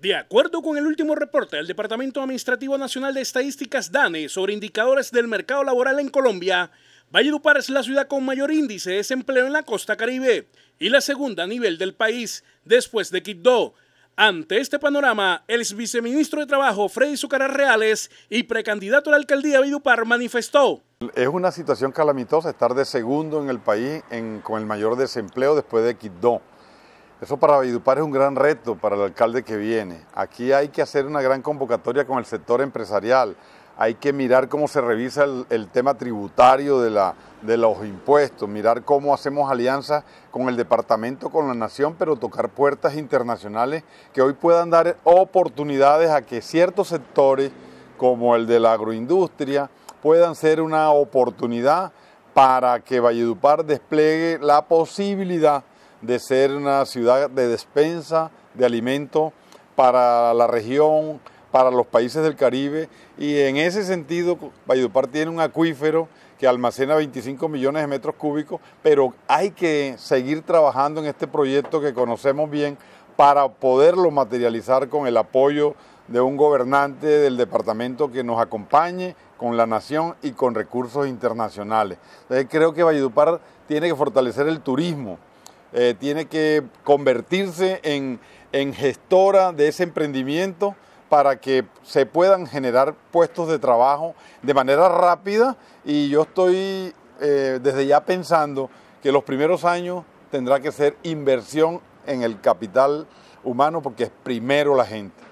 De acuerdo con el último reporte del Departamento Administrativo Nacional de Estadísticas DANE sobre indicadores del mercado laboral en Colombia, Valledupar es la ciudad con mayor índice de desempleo en la costa caribe y la segunda a nivel del país, después de Quibdó. Ante este panorama, el viceministro de Trabajo, Freddy Zucaras Reales, y precandidato a la alcaldía de Valledupar, manifestó. Es una situación calamitosa estar de segundo en el país con el mayor desempleo después de Quibdó. Eso para Valledupar es un gran reto para el alcalde que viene. Aquí hay que hacer una gran convocatoria con el sector empresarial. Hay que mirar cómo se revisa el, tema tributario de, de los impuestos, mirar cómo hacemos alianzas con el departamento, con la nación, pero tocar puertas internacionales que hoy puedan dar oportunidades a que ciertos sectores, como el de la agroindustria, puedan ser una oportunidad para que Valledupar despliegue la posibilidad de ser una ciudad de despensa de alimento para la región, para los países del Caribe y en ese sentido Valledupar tiene un acuífero que almacena 25 millones de metros cúbicos, pero hay que seguir trabajando en este proyecto que conocemos bien para poderlo materializar con el apoyo de un gobernante del departamento que nos acompañe con la nación y con recursos internacionales. Entonces creo que Valledupar tiene que fortalecer el turismo, eh, tiene que convertirse en, gestora de ese emprendimiento para que se puedan generar puestos de trabajo de manera rápida y yo estoy eh, desde ya pensando que los primeros años tendrá que ser inversión en el capital humano porque es primero la gente.